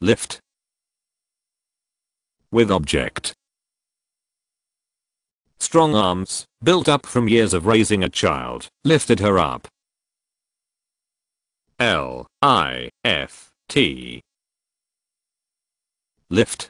lift with object. Strong arms, built up from years of raising a child, lifted her up. L I F T lift